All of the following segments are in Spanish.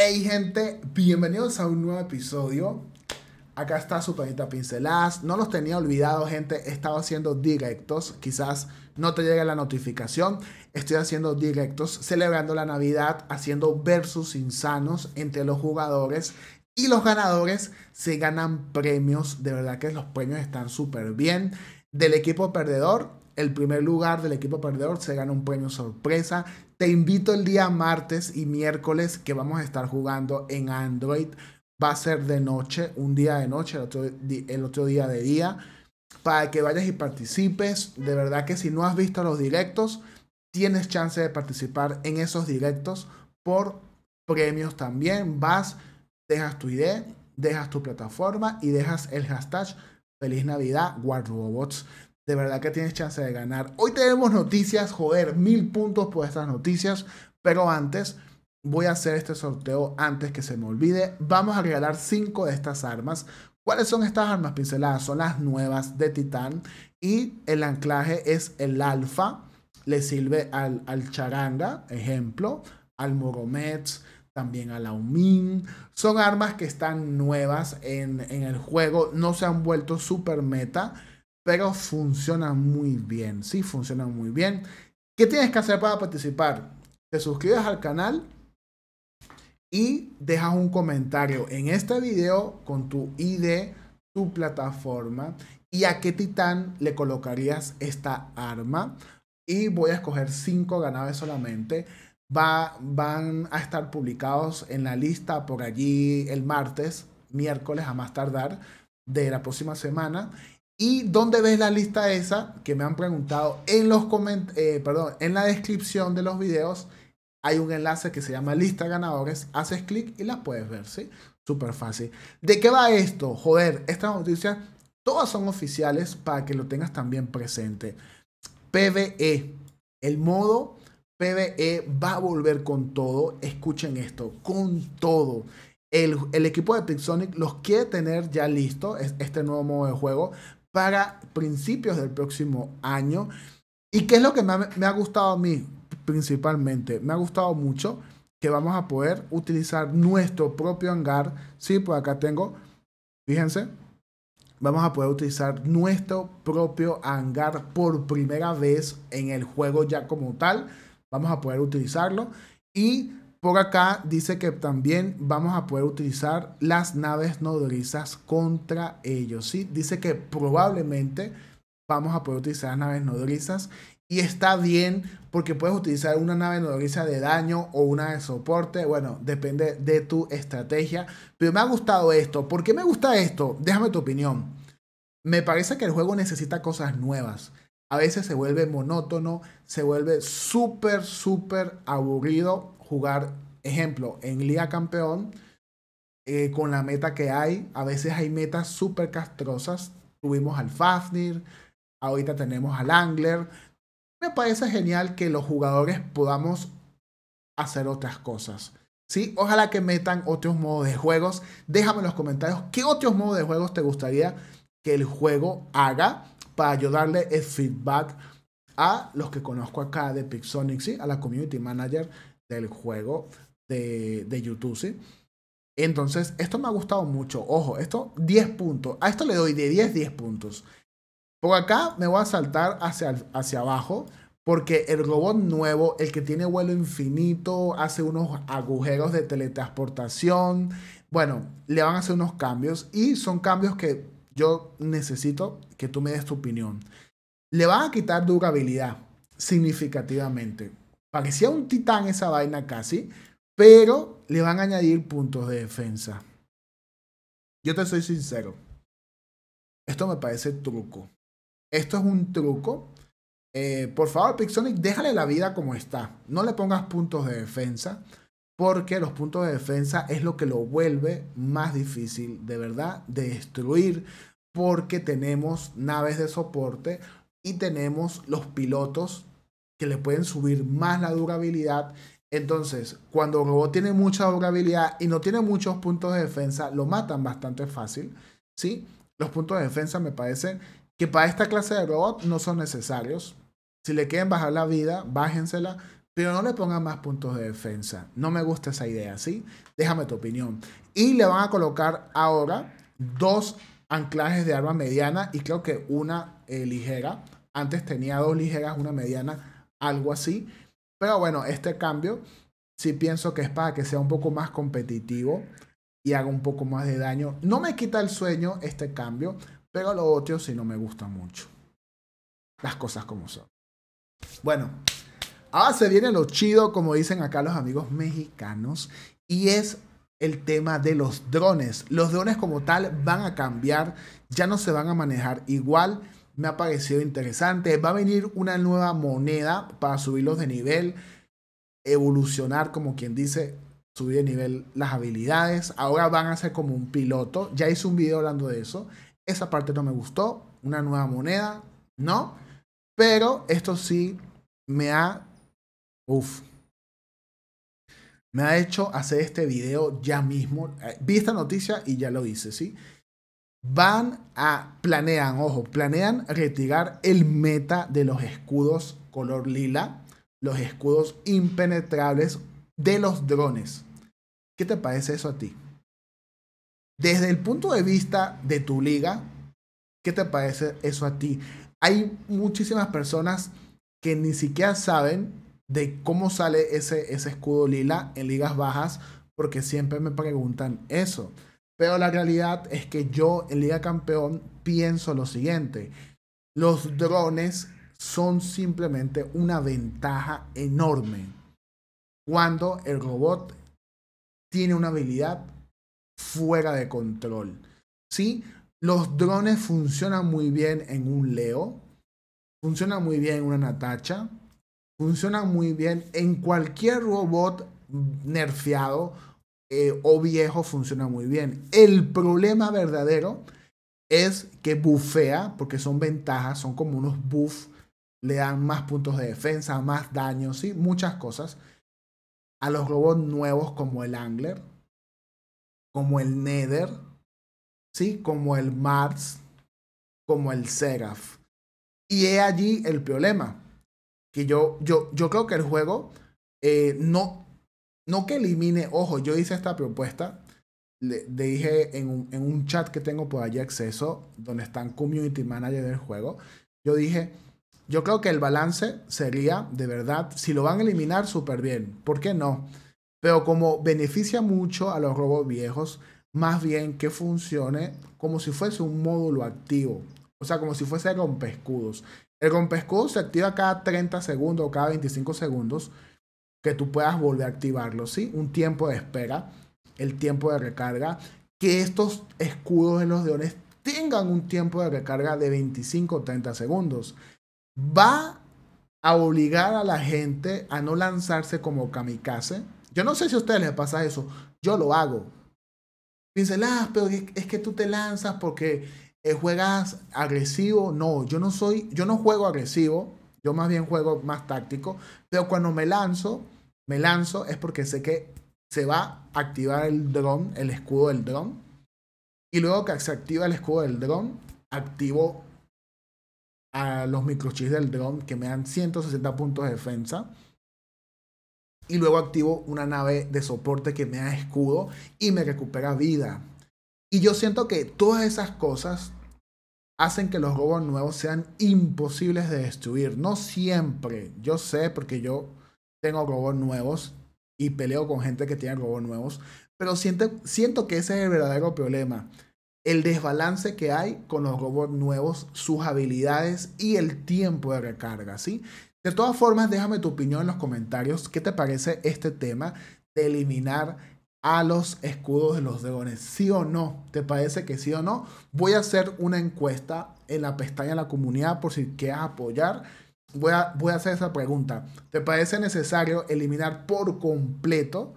Hey gente, bienvenidos a un nuevo episodio. Acá está su panita pinceladas. No los tenía olvidado, gente. He estado haciendo directos. Quizás no te llegue la notificación. Estoy haciendo directos celebrando la Navidad, haciendo versus insanos entre los jugadores. Y los ganadores se ganan premios. De verdad que los premios están súper bien del equipo perdedor. El primer lugar del equipo perdedor se gana un premio sorpresa. Te invito el día martes y miércoles que vamos a estar jugando en Android. Va a ser de noche, un día de noche, el otro, el otro día de día. Para que vayas y participes. De verdad que si no has visto los directos, tienes chance de participar en esos directos por premios también. Vas, dejas tu ID, dejas tu plataforma y dejas el hashtag Feliz Navidad, War Robots. De verdad que tienes chance de ganar. Hoy tenemos noticias, joder, mil puntos por estas noticias. Pero antes, voy a hacer este sorteo antes que se me olvide. Vamos a regalar cinco de estas armas. ¿Cuáles son estas armas pinceladas? Son las nuevas de Titán. Y el anclaje es el alfa. Le sirve al, al charanga, ejemplo, al moromets también a la Umin, Son armas que están nuevas en, el juego, no se han vuelto super meta, pero funcionan muy bien, sí, funcionan muy bien. ¿Qué tienes que hacer para participar? Te suscribes al canal y dejas un comentario en este video con tu ID, tu plataforma y a qué titán le colocarías esta arma. Y voy a escoger 5 ganadores solamente va, van a estar publicados en la lista por allí el martes, miércoles a más tardar de la próxima semana. ¿Y dónde ves la lista esa? Que me han preguntado en los comentarios eh, perdón, en la descripción de los videos hay un enlace que se llama lista ganadores. Haces clic y la puedes ver, ¿sí? Súper fácil. ¿De qué va esto? Joder, estas noticias todas son oficiales para que lo tengas también presente. PVE, el modo PBE va a volver con todo. Escuchen esto, con todo. El, el equipo de Pixonic los quiere tener ya listo, este nuevo modo de juego, para principios del próximo año. ¿Y qué es lo que me ha, me ha gustado a mí principalmente? Me ha gustado mucho que vamos a poder utilizar nuestro propio hangar. Sí, por acá tengo, fíjense, vamos a poder utilizar nuestro propio hangar por primera vez en el juego ya como tal vamos a poder utilizarlo. Y por acá dice que también vamos a poder utilizar las naves nodrizas contra ellos. ¿sí? Dice que probablemente vamos a poder utilizar las naves nodrizas. Y está bien porque puedes utilizar una nave nodriza de daño o una de soporte. Bueno, depende de tu estrategia. Pero me ha gustado esto. ¿Por qué me gusta esto? Déjame tu opinión. Me parece que el juego necesita cosas nuevas a veces se vuelve monótono, se vuelve súper, súper aburrido jugar, ejemplo, en Liga Campeón, eh, con la meta que hay. A veces hay metas súper castrosas. Tuvimos al Fafnir, ahorita tenemos al Angler. Me parece genial que los jugadores podamos hacer otras cosas. ¿sí? Ojalá que metan otros modos de juegos. Déjame en los comentarios qué otros modos de juegos te gustaría que el juego haga para ayudarle el feedback a los que conozco acá de Pixonic, ¿sí? a la community manager del juego de, de YouTube. ¿sí? Entonces, esto me ha gustado mucho. Ojo, esto 10 puntos. A esto le doy de 10, 10 puntos. Por acá me voy a saltar hacia, hacia abajo porque el robot nuevo, el que tiene vuelo infinito, hace unos agujeros de teletransportación. Bueno, le van a hacer unos cambios y son cambios que yo necesito que tú me des tu opinión. Le van a quitar durabilidad significativamente. Parecía un titán esa vaina casi, pero le van a añadir puntos de defensa. Yo te soy sincero. Esto me parece truco. Esto es un truco. Eh, por favor, Pixonic, déjale la vida como está. No le pongas puntos de defensa porque los puntos de defensa es lo que lo vuelve más difícil de verdad de destruir, porque tenemos naves de soporte y tenemos los pilotos que le pueden subir más la durabilidad. Entonces, cuando Robot tiene mucha durabilidad y no tiene muchos puntos de defensa, lo matan bastante fácil, ¿sí? Los puntos de defensa me parecen que para esta clase de robot no son necesarios. Si le quieren bajar la vida, bájensela, pero no le pongan más puntos de defensa. No me gusta esa idea, ¿sí? Déjame tu opinión. Y le van a colocar ahora dos anclajes de arma mediana y creo que una eh, ligera. Antes tenía dos ligeras, una mediana, algo así. Pero bueno, este cambio sí pienso que es para que sea un poco más competitivo y haga un poco más de daño. No me quita el sueño este cambio, pero lo otro sí no me gusta mucho. Las cosas como son. Bueno, Ahora se viene lo chido, como dicen acá los amigos mexicanos, y es el tema de los drones. Los drones como tal van a cambiar, ya no se van a manejar igual. Me ha parecido interesante. Va a venir una nueva moneda para subirlos de nivel, evolucionar, como quien dice, subir de nivel las habilidades. Ahora van a ser como un piloto. Ya hice un video hablando de eso. Esa parte no me gustó. Una nueva moneda, ¿no? Pero esto sí me ha Uf. Me ha hecho hacer este video ya mismo. Eh, vi esta noticia y ya lo hice, ¿sí? Van a, planean, ojo, planean retirar el meta de los escudos color lila, los escudos impenetrables de los drones. ¿Qué te parece eso a ti? Desde el punto de vista de tu liga, ¿qué te parece eso a ti? Hay muchísimas personas que ni siquiera saben de cómo sale ese, escudo lila en ligas bajas, porque siempre me preguntan eso. Pero la realidad es que yo en Liga Campeón pienso lo siguiente. Los drones son simplemente una ventaja enorme cuando el robot tiene una habilidad fuera de control. ¿Sí? Los drones funcionan muy bien en un Leo, funcionan muy bien en una Natacha, Funciona muy bien. En cualquier robot nerfeado eh, o viejo funciona muy bien. El problema verdadero es que bufea, porque son ventajas, son como unos buffs, le dan más puntos de defensa, más daño, sí, muchas cosas. A los robots nuevos como el Angler, como el Nether, sí, como el Mars, como el Seraph. Y he allí el problema que yo, yo, yo creo que el juego eh, no, no que elimine, ojo, yo hice esta propuesta, le, dije en un, en un, chat que tengo por allí acceso, donde están community manager del juego, yo dije, yo creo que el balance sería, de verdad, si lo van a eliminar, súper bien, ¿por qué no? Pero como beneficia mucho a los robos viejos, más bien que funcione como si fuese un módulo activo, o sea, como si fuese rompe escudos. El rompescudo se activa cada 30 segundos o cada 25 segundos que tú puedas volver a activarlo, ¿sí? Un tiempo de espera, el tiempo de recarga, que estos escudos en los leones tengan un tiempo de recarga de 25 o 30 segundos. Va a obligar a la gente a no lanzarse como kamikaze. Yo no sé si a ustedes les pasa eso, yo lo hago. ah, pero es que tú te lanzas porque eh, juegas agresivo. No, yo no soy, yo no juego agresivo. Yo más bien juego más táctico. Pero cuando me lanzo, me lanzo es porque sé que se va a activar el dron, el escudo del dron. Y luego que se activa el escudo del dron, activo a los microchips del dron que me dan 160 puntos de defensa. Y luego activo una nave de soporte que me da escudo y me recupera vida. Y yo siento que todas esas cosas, hacen que los robots nuevos sean imposibles de destruir. No siempre, yo sé porque yo tengo robots nuevos y peleo con gente que tiene robots nuevos, pero siento, siento que ese es el verdadero problema. El desbalance que hay con los robots nuevos, sus habilidades y el tiempo de recarga, ¿sí? De todas formas, déjame tu opinión en los comentarios. ¿Qué te parece este tema de eliminar a los escudos de los deones ¿Sí o no? ¿Te parece que sí o no? Voy a hacer una encuesta en la pestaña de la comunidad por si quieres apoyar. Voy a, voy a hacer esa pregunta. ¿Te parece necesario eliminar por completo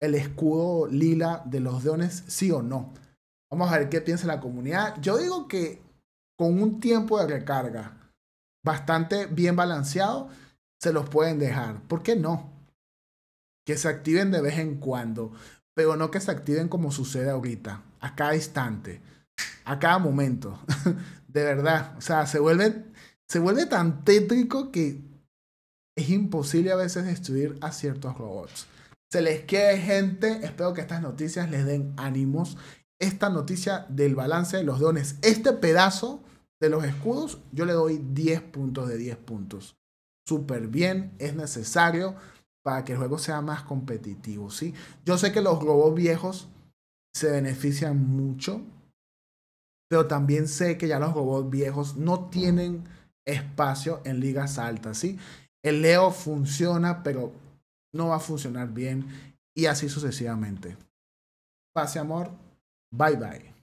el escudo lila de los deones, ¿Sí o no? Vamos a ver qué piensa la comunidad. Yo digo que con un tiempo de recarga bastante bien balanceado, se los pueden dejar. ¿Por qué no? que se activen de vez en cuando, pero no que se activen como sucede ahorita, a cada instante, a cada momento. de verdad, o sea, se vuelve, se vuelve tan tétrico que es imposible a veces destruir a ciertos robots. Se les quede gente, espero que estas noticias les den ánimos. Esta noticia del balance de los dones, este pedazo de los escudos, yo le doy 10 puntos de 10 puntos. Súper bien, es necesario para que el juego sea más competitivo, ¿sí? Yo sé que los robots viejos se benefician mucho, pero también sé que ya los robots viejos no tienen espacio en ligas altas, ¿sí? El Leo funciona, pero no va a funcionar bien y así sucesivamente. Pase amor. Bye bye.